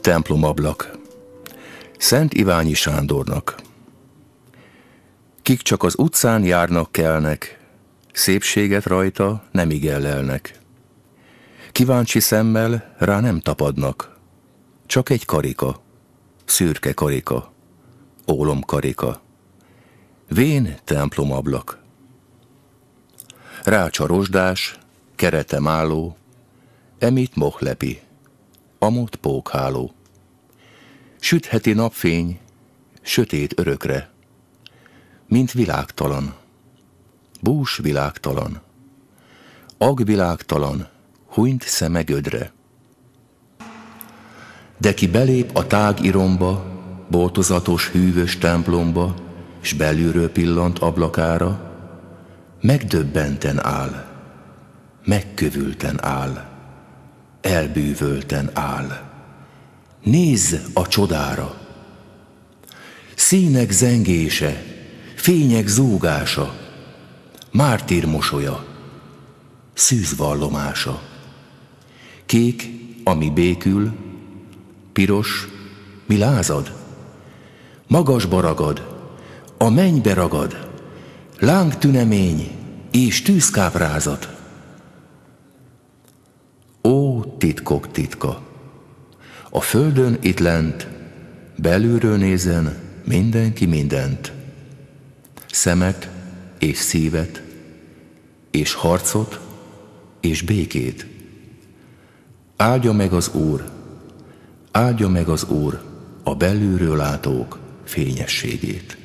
Templomablak Szent Iványi Sándornak Kik csak az utcán járnak kelnek, Szépséget rajta nem igellelnek. Kíváncsi szemmel rá nem tapadnak, Csak egy karika, szürke karika, ólom karika. Vén templomablak. rozsdás, keretem álló, emit mohlepi, amott pókháló. Sütheti napfény, sötét örökre, mint világtalan, bús világtalan, világtalan, hunyt szemegödre. De ki belép a tág iromba, boltozatos hűvös templomba, s belülről pillant ablakára, megdöbbenten áll, megkövülten áll, elbűvölten áll. Nézz a csodára! Színek zengése, fények zúgása, mártír mosolya, szűz vallomása. Kék, ami békül, piros, mi lázad? magas baragad, a mennybe ragad, láng tünemény és tűzkáprázat. Ó, titkok titka! A földön itt lent, belülről nézen mindenki mindent. Szemet és szívet, és harcot és békét. Áldja meg az Úr, áldja meg az Úr a belülről látók fényességét.